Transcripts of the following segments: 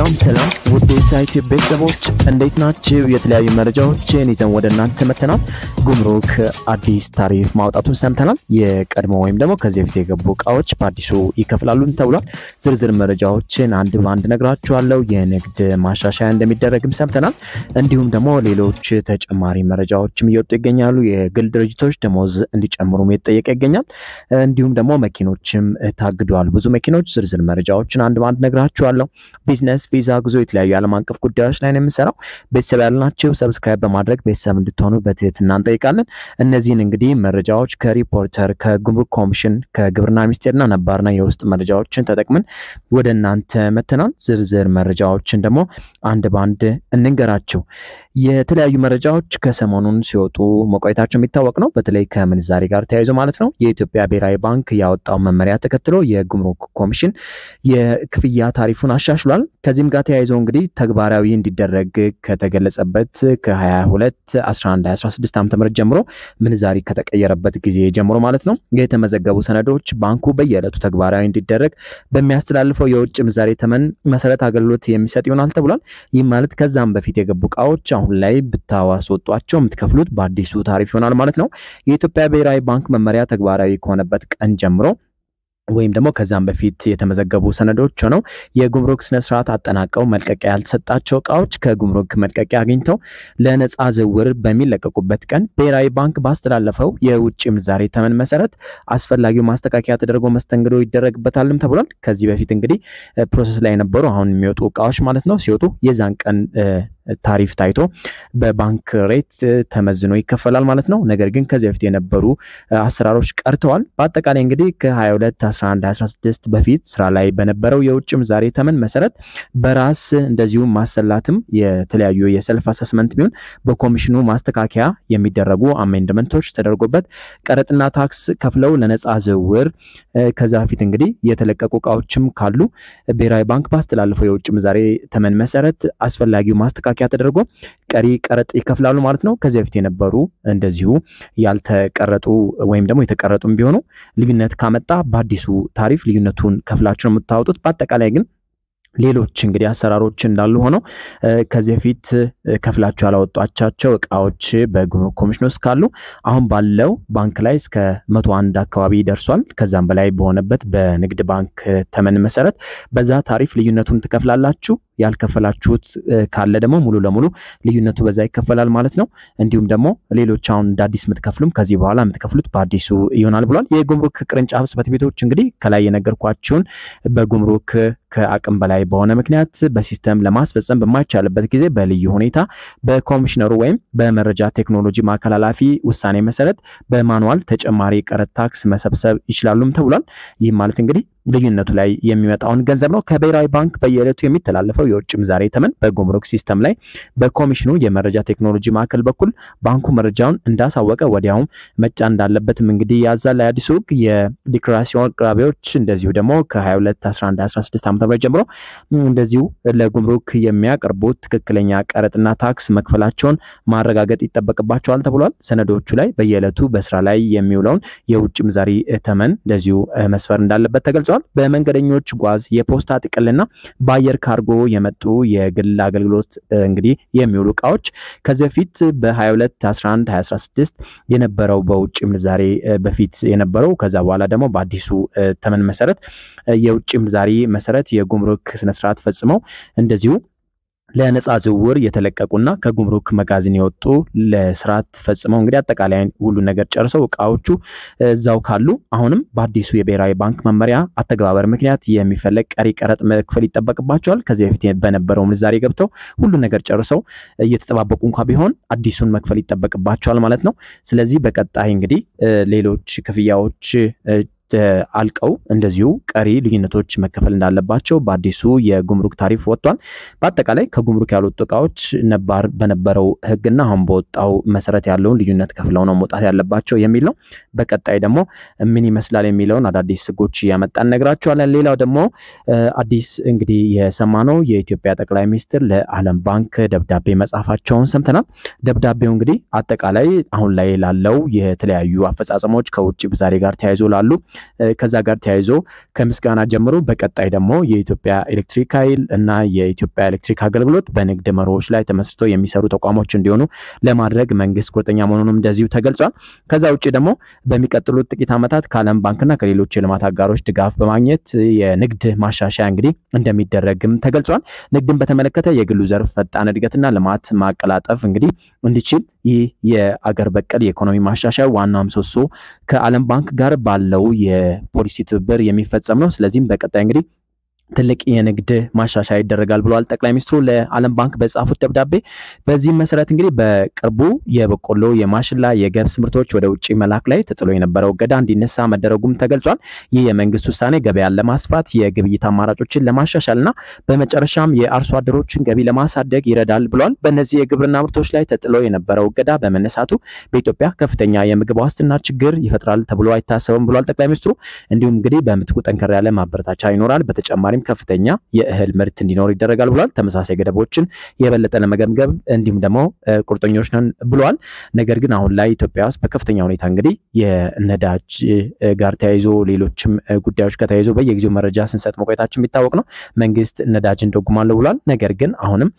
ሰላም ሰላም ውድ የሳይት ቤተሰቦች እንዴት ናችሁ? የተለያዩ መረጃዎችን ይዘን ወደ እናንተ መተናል። ጉምሩክ አዲስ ታሪፍ ማውጣቱን ሰምተናል። የቀድሞ ወይም ደግሞ ከዚህ በፊት የገቡ እቃዎች በአዲሱ ይከፍላሉን ተብሏል። ዝርዝር መረጃዎችን አንድ በአንድ ነግራችኋለሁ። የንግድ ማሻሻያ እንደሚደረግም ሰምተናል። እንዲሁም ደግሞ ሌሎች ተጨማሪ መረጃዎችም እየወጡ ይገኛሉ። የግል ድርጅቶች ደሞዝ እንዲጨምሩም የተጠየቀ ይገኛል። እንዲሁም ደግሞ መኪኖችም ታግደዋል። ብዙ መኪኖች ዝርዝር መረጃዎችን አንድ በአንድ ነግራችኋለሁ። ቢዝነስ ቪዛ፣ ጉዞ፣ የተለያዩ ዓለም አቀፍ ጉዳዮች ላይ ነው የምንሰራው። ቤተሰብ ያልናችሁ ሰብስክራይብ በማድረግ ቤተሰብ እንድትሆኑ በትህትና እንጠይቃለን። እነዚህን እንግዲህ መረጃዎች ከሪፖርተር፣ ከጉምሩክ ኮሚሽን፣ ከግብርና ሚኒስቴርና ነባርና የውስጥ መረጃዎችን ተጠቅመን ወደ እናንተ መተናል። ዝርዝር መረጃዎችን ደግሞ አንድ በአንድ እንንገራቸው። የተለያዩ መረጃዎች ከሰሞኑን ሲወጡ መቆየታቸው የሚታወቅ ነው። በተለይ ከምንዛሬ ጋር ተያይዞ ማለት ነው። የኢትዮጵያ ብሔራዊ ባንክ ያወጣው መመሪያ ተከትሎ የጉምሩክ ኮሚሽን የክፍያ ታሪፉን አሻሽሏል። ከዚህም ጋር ተያይዞ እንግዲህ ተግባራዊ እንዲደረግ ከተገለጸበት ከ22 11 2016 ዓ ጀምሮ ምንዛሪ ከተቀየረበት ጊዜ ጀምሮ ማለት ነው የተመዘገቡ ሰነዶች ባንኩ በየዕለቱ ተግባራዊ እንዲደረግ በሚያስተላልፈው የውጭ ምንዛሬ ተመን መሰረት አገልግሎት የሚሰጥ ይሆናል ተብሏል። ይህ ማለት ከዛም በፊት የገቡ እቃዎች አሁን ላይ ብታዋስወጧቸው የምትከፍሉት በአዲሱ ታሪፍ ይሆናል ማለት ነው። የኢትዮጵያ ብሔራዊ ባንክ መመሪያ ተግባራዊ ከሆነበት ቀን ጀምሮ ወይም ደግሞ ከዛም በፊት የተመዘገቡ ሰነዶች ሆነው የጉምሩክ ስነስርዓት አጠናቀው መልቀቂያ ያልተሰጣቸው እቃዎች ከጉምሩክ መልቀቂያ አግኝተው ለነፃ ዝውውር በሚለቀቁበት ቀን ብሔራዊ ባንክ ባስተላለፈው የውጭ ምንዛሬ ተመን መሰረት አስፈላጊው ማስተካከያ ተደርጎ መስተንግዶ ይደረግበታልም ተብሏል። ከዚህ በፊት እንግዲህ ፕሮሰስ ላይ የነበሩ አሁን የሚወጡ እቃዎች ማለት ነው ሲወጡ የዛን ቀን ታሪፍ ታይቶ በባንክ ሬት ተመዝኖ ይከፈላል ማለት ነው። ነገር ግን ከዚህ በፊት የነበሩ አሰራሮች ቀርተዋል። በአጠቃላይ እንግዲህ ከ22 11 16 በፊት ስራ ላይ በነበረው የውጭ ምንዛሬ ተመን መሰረት በራስ እንደዚሁም ማሰላትም የተለያዩ የሰልፍ አሰስመንት ቢሆን በኮሚሽኑ ማስተካከያ የሚደረጉ አሜንድመንቶች ተደርጎበት ቀረጥና ታክስ ከፍለው ለነፃ ዝውውር ከዛ በፊት እንግዲህ የተለቀቁ እቃዎችም ካሉ ብሔራዊ ባንክ ባስተላለፈው የውጭ ምንዛሬ ተመን መሰረት አስፈላጊው ማስተካከያ ማስተካከያ ተደርጎ ቀሪ ቀረጥ ይከፍላሉ ማለት ነው። ከዚህ በፊት የነበሩ እንደዚሁ ያልተቀረጡ ወይም ደግሞ የተቀረጡም ቢሆኑ ልዩነት ካመጣ በአዲሱ ታሪፍ ልዩነቱን ከፍላችሁ ነው የምታወጡት። በአጠቃላይ ግን ሌሎች እንግዲህ አሰራሮች እንዳሉ ሆነው ከዚህ በፊት ከፍላችሁ ያላወጣቻቸው እቃዎች በጉምሩክ ኮሚሽን ውስጥ ካሉ አሁን ባለው ባንክ ላይ እስከ መቶ አንድ አካባቢ ደርሷል። ከዛም በላይ በሆነበት በንግድ ባንክ ተመን መሰረት በዛ ታሪፍ ልዩነቱን ትከፍላላችሁ። ያልከፈላችሁት ካለ ደግሞ ሙሉ ለሙሉ ልዩነቱ በዛ ይከፈላል ማለት ነው። እንዲሁም ደግሞ ሌሎች አሁን እንደ አዲስ የምትከፍሉም ከዚህ በኋላ የምትከፍሉት በአዲሱ ይሆናል ብሏል። የጉምሩክ ቅርንጫፍ ጽሕፈት ቤቶች እንግዲህ ከላይ የነገርኳችሁን በጉምሩክ ከአቅም በላይ በሆነ ምክንያት በሲስተም ለማስፈጸም በማይቻልበት ጊዜ በልዩ ሁኔታ በኮሚሽነሩ ወይም በመረጃ ቴክኖሎጂ ማዕከል ኃላፊ ውሳኔ መሰረት በማኑዋል ተጨማሪ ቀረጥ ታክስ መሰብሰብ ይችላሉም ተብሏል። ይህም ማለት እንግዲህ ልዩነቱ ላይ የሚመጣውን ገንዘብ ነው። ከብሔራዊ ባንክ በየዕለቱ የሚተላለፈው የውጭ ምንዛሬ ተመን በጉምሩክ ሲስተም ላይ በኮሚሽኑ የመረጃ ቴክኖሎጂ ማዕከል በኩል ባንኩ መረጃውን እንዳሳወቀ ወዲያውም መጫ እንዳለበትም እንግዲህ ያዛል። አዲሱ ሕግ የዲክላሬሽን አቅራቢዎች እንደዚሁ ደግሞ ከ22 11 16 ዓ ም ጀምሮ እንደዚሁ ለጉምሩክ የሚያቀርቡት ትክክለኛ ቀረጥና ታክስ መክፈላቸውን ማረጋገጥ ይጠበቅባቸዋል ተብሏል። ሰነዶቹ ላይ በየዕለቱ በስራ ላይ የሚውለውን የውጭ ምንዛሬ ተመን እንደዚሁ መስፈር እንዳለበት ተገልጿል። ተጠቅሷል። በመንገደኞች ጓዝ፣ የፖስታ ጥቅልና በአየር ካርጎ የመጡ የግል አገልግሎት እንግዲህ የሚውሉ እቃዎች ከዚህ በፊት በ22 11 2016 የነበረው በውጭ ምንዛሬ በፊት የነበረው ከዛ በኋላ ደግሞ በአዲሱ ተመን መሰረት የውጭ ምንዛሬ መሰረት የጉምሩክ ስነስርዓት ፈጽመው እንደዚሁ ለነጻ ዝውውር የተለቀቁና ከጉምሩክ መጋዘን የወጡ ለስርዓት ፈጽመው እንግዲህ አጠቃላይ ሁሉ ነገር ጨርሰው እቃዎቹ እዛው ካሉ አሁንም በአዲሱ የብሔራዊ ባንክ መመሪያ አተገባበር ምክንያት የሚፈለግ ቀሪ ቀረጥ መክፈል ይጠበቅባቸዋል። ከዚህ በፊት በነበረው ምንዛሬ ገብተው ሁሉ ነገር ጨርሰው እየተጠባበቁ እንኳ ቢሆን አዲሱን መክፈል ይጠበቅባቸዋል ማለት ነው። ስለዚህ በቀጣይ እንግዲህ ሌሎች ክፍያዎች አልቀው እንደዚሁ ቀሪ ልዩነቶች መከፈል እንዳለባቸው በአዲሱ የጉምሩክ ታሪፍ ወጥቷል። በአጠቃላይ ከጉምሩክ ያልወጡ እቃዎች ነባር በነበረው ሕግና አሁን በወጣው መሰረት ያለውን ልዩነት ከፍለው ነው መውጣት ያለባቸው የሚል ነው። በቀጣይ ደግሞ ምን ይመስላል የሚለውን አዳዲስ ሕጎች እያመጣን እነግራችኋለን። ሌላው ደግሞ አዲስ እንግዲህ የሰማነው የኢትዮጵያ ጠቅላይ ሚኒስትር ለዓለም ባንክ ደብዳቤ መጻፋቸውን ሰምተናል። ደብዳቤው እንግዲህ አጠቃላይ አሁን ላይ ላለው የተለያዩ አፈጻጸሞች ከውጭ ብዛሬ ጋር ተያይዞ ላሉ ከዛ ጋር ተያይዞ ከምስጋና ጀምሮ በቀጣይ ደግሞ የኢትዮጵያ ኤሌክትሪክ ኃይል እና የኢትዮጵያ ኤሌክትሪክ አገልግሎት በንግድ መርሆች ላይ ተመስርተው የሚሰሩ ተቋሞች እንዲሆኑ ለማድረግ መንግስት ቁርጠኛ መሆኑንም እንደዚሁ ተገልጿል። ከዛ ውጭ ደግሞ በሚቀጥሉት ጥቂት ዓመታት ከዓለም ባንክና ከሌሎች የልማት አጋሮች ድጋፍ በማግኘት የንግድ ማሻሻያ እንግዲህ እንደሚደረግም ተገልጿል። ንግድን በተመለከተ የግሉ ዘርፍ ፈጣን እድገትና ልማት ማቀላጠፍ እንግዲህ እንዲችል ይህ የአገር በቀል የኢኮኖሚ ማሻሻያ ዋና ምሰሶ ከዓለም ባንክ ጋር ባለው የፖሊሲ ትብብር የሚፈጸም ነው። ስለዚህም በቀጣይ እንግዲህ ትልቅ የንግድ ማሻሻያ ይደረጋል ብለዋል ጠቅላይ ሚኒስትሩ ለዓለም ባንክ በጻፉት ደብዳቤ። በዚህም መሰረት እንግዲህ በቅርቡ የበቆሎ፣ የማሽላ፣ የገብስ ምርቶች ወደ ውጭ መላክ ላይ ተጥሎ የነበረው እገዳ እንዲነሳ መደረጉም ተገልጿል። ይህ የመንግስት ውሳኔ ገበያን ለማስፋት የግብይት አማራጮችን ለማሻሻልና በመጨረሻም የአርሶ አደሮችን ገቢ ለማሳደግ ይረዳል ብለዋል። በእነዚህ የግብርና ምርቶች ላይ ተጥሎ የነበረው እገዳ በመነሳቱ በኢትዮጵያ ከፍተኛ የምግብ ዋስትና ችግር ይፈጥራል ተብሎ አይታሰብም ብለዋል ጠቅላይ ሚኒስትሩ። እንዲሁም እንግዲህ በምትኩ ጠንከር ያለ ማበረታቻ ይኖራል። በተጨማሪ በተጨማሪም ከፍተኛ የእህል ምርት እንዲኖር ይደረጋል ብሏል። ተመሳሳይ ገደቦችን የበለጠ ለመገምገም እንዲሁም ደግሞ ቁርጠኞች ነን ብሏል። ነገር ግን አሁን ላይ ኢትዮጵያ ውስጥ በከፍተኛ ሁኔታ እንግዲህ የነዳጅ ጋር ተያይዞ ሌሎችም ጉዳዮች ጋር ተያይዞ በየጊዜው መረጃ ስንሰጥ መቆየታችን የሚታወቅ ነው። መንግስት ነዳጅ እንደጉማለሁ ብሏል። ነገር ግን አሁንም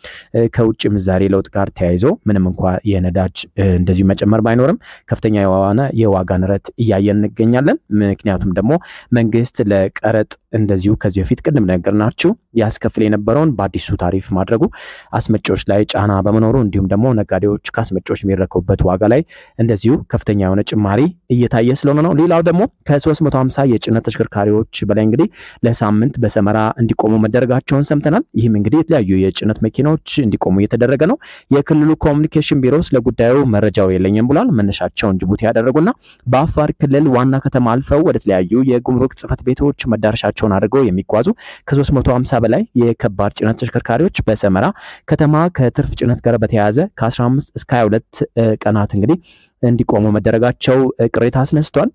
ከውጭ ምዛሬ ለውጥ ጋር ተያይዞ ምንም እንኳ የነዳጅ እንደዚሁ መጨመር ባይኖርም ከፍተኛ የሆነ የዋጋ ንረት እያየን እንገኛለን። ምክንያቱም ደግሞ መንግስት ለቀረጥ እንደዚሁ ከዚህ በፊት ቅድም እንደነገርናችሁ ያስከፍል የነበረውን በአዲሱ ታሪፍ ማድረጉ አስመጪዎች ላይ ጫና በመኖሩ እንዲሁም ደግሞ ነጋዴዎች ከአስመጪዎች የሚረከቡበት ዋጋ ላይ እንደዚሁ ከፍተኛ የሆነ ጭማሪ እየታየ ስለሆነ ነው። ሌላው ደግሞ ከ350 የጭነት ተሽከርካሪዎች በላይ እንግዲህ ለሳምንት በሰመራ እንዲቆሙ መደረጋቸውን ሰምተናል። ይህም እንግዲህ የተለያዩ የጭነት መኪናዎች እንዲቆሙ እየተደረገ ነው። የክልሉ ኮሚኒኬሽን ቢሮ ስለ ጉዳዩ መረጃው የለኝም ብሏል። መነሻቸውን ጅቡቲ ያደረጉና በአፋር ክልል ዋና ከተማ አልፈው ወደ ተለያዩ የጉምሩክ ጽሕፈት ቤቶች መዳረሻቸውን አድርገው የሚጓዙ ከ350 በላይ የከባድ ጭነት ተሽከርካሪዎች በሰመራ ከተማ ከትርፍ ጭነት ጋር በተያያዘ ከ15 እስከ 22 ቀናት እንግዲህ እንዲቆሙ መደረጋቸው ቅሬታ አስነስቷል።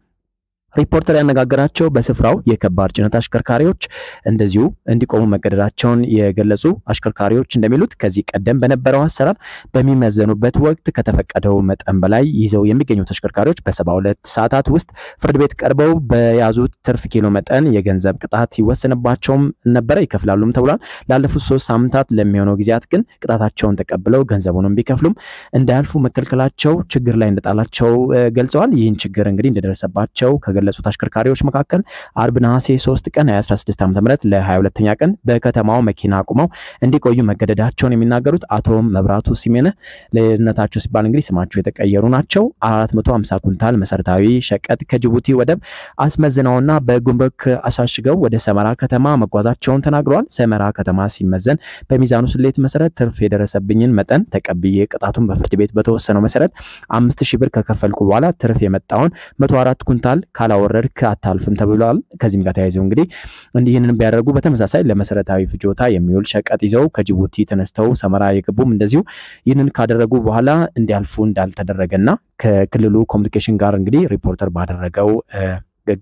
ሪፖርተር ያነጋገራቸው በስፍራው የከባድ ጭነት አሽከርካሪዎች እንደዚሁ እንዲቆሙ መገደዳቸውን የገለጹ አሽከርካሪዎች እንደሚሉት ከዚህ ቀደም በነበረው አሰራር በሚመዘኑበት ወቅት ከተፈቀደው መጠን በላይ ይዘው የሚገኙ ተሽከርካሪዎች በሰባ ሁለት ሰዓታት ውስጥ ፍርድ ቤት ቀርበው በያዙት ትርፍ ኪሎ መጠን የገንዘብ ቅጣት ይወሰንባቸውም ነበረ፣ ይከፍላሉም ተብሏል። ላለፉት ሶስት ሳምንታት ለሚሆነው ጊዜያት ግን ቅጣታቸውን ተቀብለው ገንዘቡንም ቢከፍሉም እንዳያልፉ መከልከላቸው ችግር ላይ እንደጣላቸው ገልጸዋል። ይህን ችግር እንግዲህ እንደደረሰባቸው ከገለ ከተመለሱ ተሽከርካሪዎች መካከል አርብ ነሐሴ 3 ቀን 2016 ዓ.ም ለ22ኛ ቀን በከተማው መኪና አቁመው እንዲቆዩ መገደዳቸውን የሚናገሩት አቶ መብራቱ ሲሜነ ለነታቸው ሲባል እንግዲህ ስማቸው የተቀየሩ ናቸው። 450 ኩንታል መሰረታዊ ሸቀጥ ከጅቡቲ ወደብ አስመዝነውና በጉምሩክ አሻሽገው ወደ ሰመራ ከተማ መጓዛቸውን ተናግረዋል። ሰመራ ከተማ ሲመዘን በሚዛኑ ስሌት መሰረት ትርፍ የደረሰብኝን መጠን ተቀብዬ ቅጣቱን በፍርድ ቤት በተወሰነው መሰረት 5000 ብር ከከፈልኩ በኋላ ትርፍ የመጣውን 104 ኩንታል ካላ ካላወረድክ አታልፍም ተብሏል። ከዚህም ጋር ተያይዘው እንግዲህ ይህንን ቢያደርጉ በተመሳሳይ ለመሰረታዊ ፍጆታ የሚውል ሸቀጥ ይዘው ከጅቡቲ ተነስተው ሰመራ የገቡም እንደዚሁ ይህንን ካደረጉ በኋላ እንዲያልፉ እንዳልተደረገና ከክልሉ ኮሚኒኬሽን ጋር እንግዲህ ሪፖርተር ባደረገው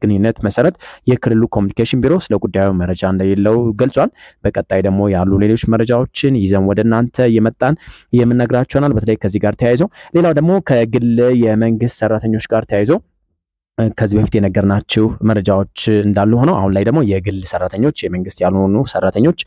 ግንኙነት መሰረት የክልሉ ኮሚኒኬሽን ቢሮ ስለ ጉዳዩ መረጃ እንደሌለው ገልጿል። በቀጣይ ደግሞ ያሉ ሌሎች መረጃዎችን ይዘን ወደ እናንተ እየመጣን የምነግራችኋናል። በተለይ ከዚህ ጋር ተያይዞ ሌላው ደግሞ ከግል የመንግስት ሰራተኞች ጋር ተያይዞ ከዚህ በፊት የነገርናችሁ መረጃዎች እንዳሉ ሆነው አሁን ላይ ደግሞ የግል ሰራተኞች፣ የመንግስት ያልሆኑ ሰራተኞች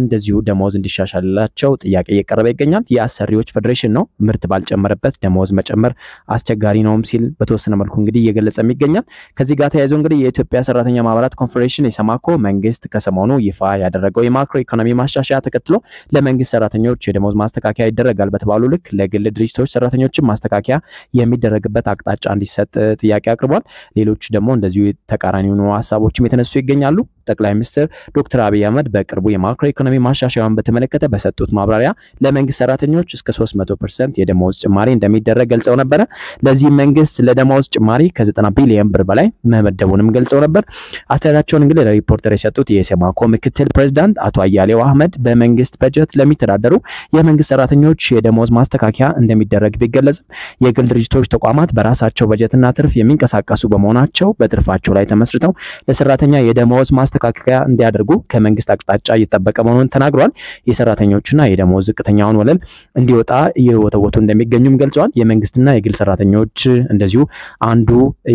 እንደዚሁ ደሞዝ እንዲሻሻልላቸው ጥያቄ እየቀረበ ይገኛል። የአሰሪዎች ፌዴሬሽን ነው ምርት ባልጨመረበት ደሞዝ መጨመር አስቸጋሪ ነውም ሲል በተወሰነ መልኩ እንግዲህ እየገለጸም ይገኛል። ከዚህ ጋር ተያይዞ እንግዲህ የኢትዮጵያ ሰራተኛ ማህበራት ኮንፌዴሬሽን የሰማኮ መንግስት ከሰሞኑ ይፋ ያደረገው የማክሮ ኢኮኖሚ ማሻሻያ ተከትሎ ለመንግስት ሰራተኞች የደሞዝ ማስተካከያ ይደረጋል በተባሉ ልክ ለግል ድርጅቶች ሰራተኞችን ማስተካከያ የሚደረግበት አቅጣጫ እንዲሰጥ ጥያቄ አቅርቧል። ቀርቧል። ሌሎች ደግሞ እንደዚሁ ተቃራኒ የሆኑ ሀሳቦችም የተነሱ ይገኛሉ። ጠቅላይ ሚኒስትር ዶክተር አብይ አህመድ በቅርቡ የማክሮ ኢኮኖሚ ማሻሻያውን በተመለከተ በሰጡት ማብራሪያ ለመንግስት ሰራተኞች እስከ 300 ፐርሰንት የደመወዝ ጭማሪ እንደሚደረግ ገልጸው ነበረ። ለዚህ መንግስት ለደመወዝ ጭማሪ ከ90 ቢሊዮን ብር በላይ መመደቡንም ገልጸው ነበር። አስተያየታቸውን እንግዲህ ለሪፖርተር የሰጡት የሴማኮ ምክትል ፕሬዚዳንት አቶ አያሌው አህመድ በመንግስት በጀት ለሚተዳደሩ የመንግስት ሰራተኞች የደመወዝ ማስተካከያ እንደሚደረግ ቢገለጽም የግል ድርጅቶች ተቋማት በራሳቸው በጀትና ትርፍ የሚንቀሳቀሱ በመሆናቸው በትርፋቸው ላይ ተመስርተው ለሰራተኛ የደመወዝ ማስ ማስተካከያ እንዲያደርጉ ከመንግስት አቅጣጫ እየጠበቀ መሆኑን ተናግሯል። የሰራተኞችና የደሞዝ ዝቅተኛውን ወለል እንዲወጣ እየወተወቱ እንደሚገኙም ገልጸዋል። የመንግስትና የግል ሰራተኞች እንደዚሁ አንዱ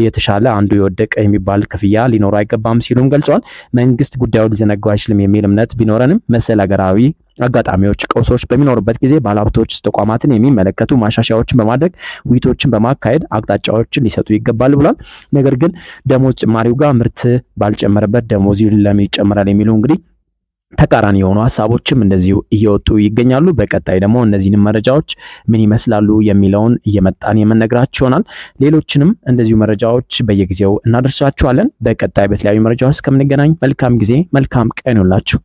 የተሻለ አንዱ የወደቀ የሚባል ክፍያ ሊኖረው አይገባም ሲሉም ገልጸዋል። መንግስት ጉዳዩ ሊዘነጋው አይችልም የሚል እምነት ቢኖረንም መሰል ሀገራዊ አጋጣሚዎች፣ ቀውሶች በሚኖሩበት ጊዜ ባለሀብቶች ተቋማትን የሚመለከቱ ማሻሻያዎችን በማድረግ ውይይቶችን በማካሄድ አቅጣጫዎችን ሊሰጡ ይገባል ብሏል። ነገር ግን ደሞዝ ጭማሪው ጋር ምርት ባልጨመረበት ደሞዝ ለምን ይጨመራል የሚሉ እንግዲህ ተቃራኒ የሆኑ ሀሳቦችም እንደዚሁ እየወጡ ይገኛሉ። በቀጣይ ደግሞ እነዚህንም መረጃዎች ምን ይመስላሉ የሚለውን እየመጣን የምንነግራችሁ ይሆናል። ሌሎችንም እንደዚሁ መረጃዎች በየጊዜው እናደርሳችኋለን። በቀጣይ በተለያዩ መረጃዎች እስከምንገናኝ መልካም ጊዜ፣ መልካም ቀን ይሁንላችሁ።